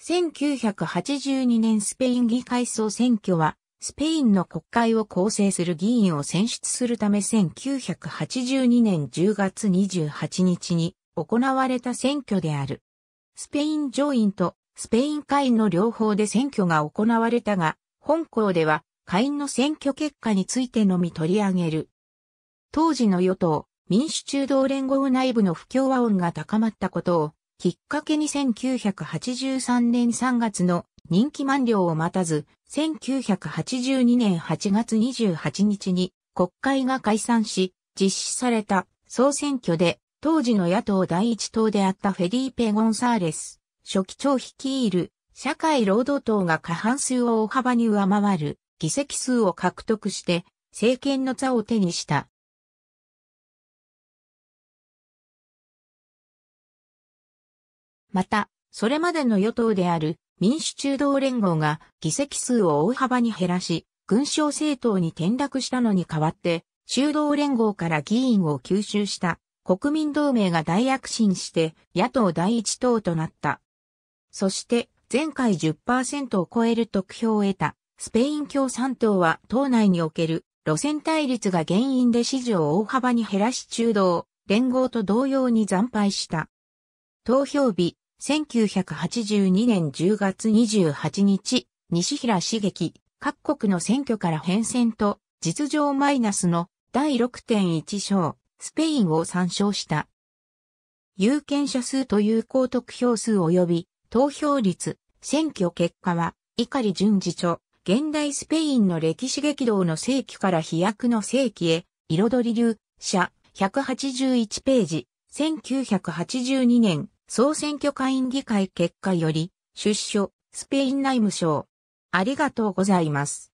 1982年スペイン議会総選挙は、スペインの国会を構成する議員を選出するため1982年10月28日に行われた選挙である。スペイン上院とスペイン下院の両方で選挙が行われたが、本校では下院の選挙結果についてのみ取り上げる。当時の与党、民主中道連合内部の不協和音が高まったことをきっかけに1983年3月の人気満了を待たず、1982年8月28日に国会が解散し、実施された総選挙で、当時の野党第一党であったフェディーペ・ゴンサーレス、初期長率いる社会労働党が過半数を大幅に上回る議席数を獲得して、政権の座を手にした。また、それまでの与党である民主中道連合が議席数を大幅に減らし、軍省政党に転落したのに代わって、中道連合から議員を吸収した国民同盟が大躍進して野党第一党となった。そして前回10%を超える得票を得たスペイン共産党は党内における路線対立が原因で支持を大幅に減らし中道連合と同様に惨敗した。投票日、1982年10月28日、西平茂樹、各国の選挙から変遷と、実情マイナスの第6.1章、スペインを参照した。有権者数と有効得票数及び、投票率、選挙結果は、碇淳次著、現代スペインの歴史激動の世紀から飛躍の世紀へ、彩り流、社、181ページ、1982年、総選挙会員議会結果より、出所、スペイン内務省。ありがとうございます。